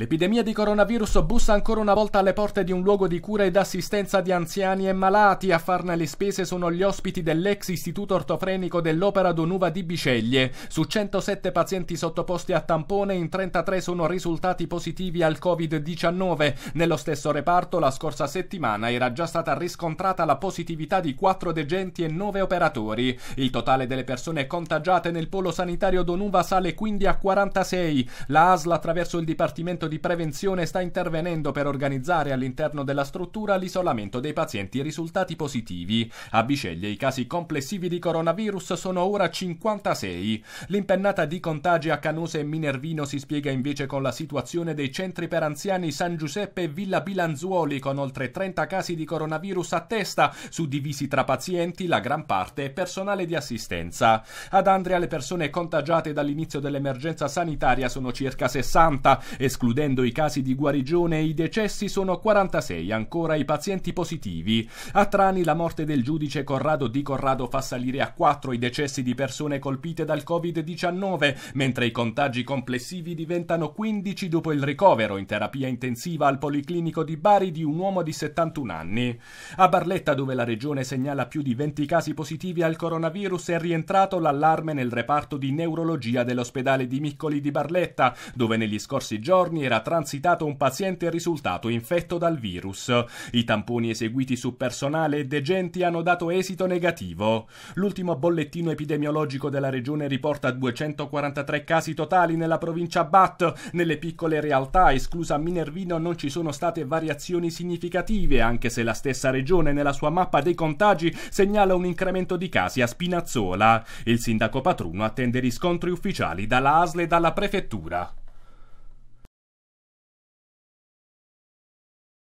L'epidemia di coronavirus bussa ancora una volta alle porte di un luogo di cura ed assistenza di anziani e malati. A farne le spese sono gli ospiti dell'ex istituto ortofrenico dell'Opera Donuva di Biceglie. Su 107 pazienti sottoposti a tampone, in 33 sono risultati positivi al Covid-19. Nello stesso reparto, la scorsa settimana era già stata riscontrata la positività di 4 degenti e 9 operatori. Il totale delle persone contagiate nel polo sanitario Donuva sale quindi a 46. La ASL, attraverso il Dipartimento di prevenzione sta intervenendo per organizzare all'interno della struttura l'isolamento dei pazienti risultati positivi. A Biceglie i casi complessivi di coronavirus sono ora 56. L'impennata di contagi a Canuse e Minervino si spiega invece con la situazione dei centri per anziani San Giuseppe e Villa Bilanzuoli con oltre 30 casi di coronavirus a testa, suddivisi tra pazienti, la gran parte e personale di assistenza. Ad Andrea le persone contagiate dall'inizio dell'emergenza sanitaria sono circa 60, escludendo Escludendo i casi di guarigione, e i decessi sono 46 ancora i pazienti positivi. A Trani la morte del giudice Corrado Di Corrado fa salire a 4 i decessi di persone colpite dal Covid-19, mentre i contagi complessivi diventano 15 dopo il ricovero in terapia intensiva al Policlinico di Bari di un uomo di 71 anni. A Barletta, dove la regione segnala più di 20 casi positivi al coronavirus, è rientrato l'allarme nel reparto di neurologia dell'ospedale di Miccoli di Barletta, dove negli scorsi giorni era transitato un paziente risultato infetto dal virus. I tamponi eseguiti su personale e degenti hanno dato esito negativo. L'ultimo bollettino epidemiologico della regione riporta 243 casi totali nella provincia Bat. Nelle piccole realtà, esclusa Minervino, non ci sono state variazioni significative, anche se la stessa regione nella sua mappa dei contagi segnala un incremento di casi a Spinazzola. Il sindaco Patruno attende riscontri ufficiali dalla ASL e dalla prefettura.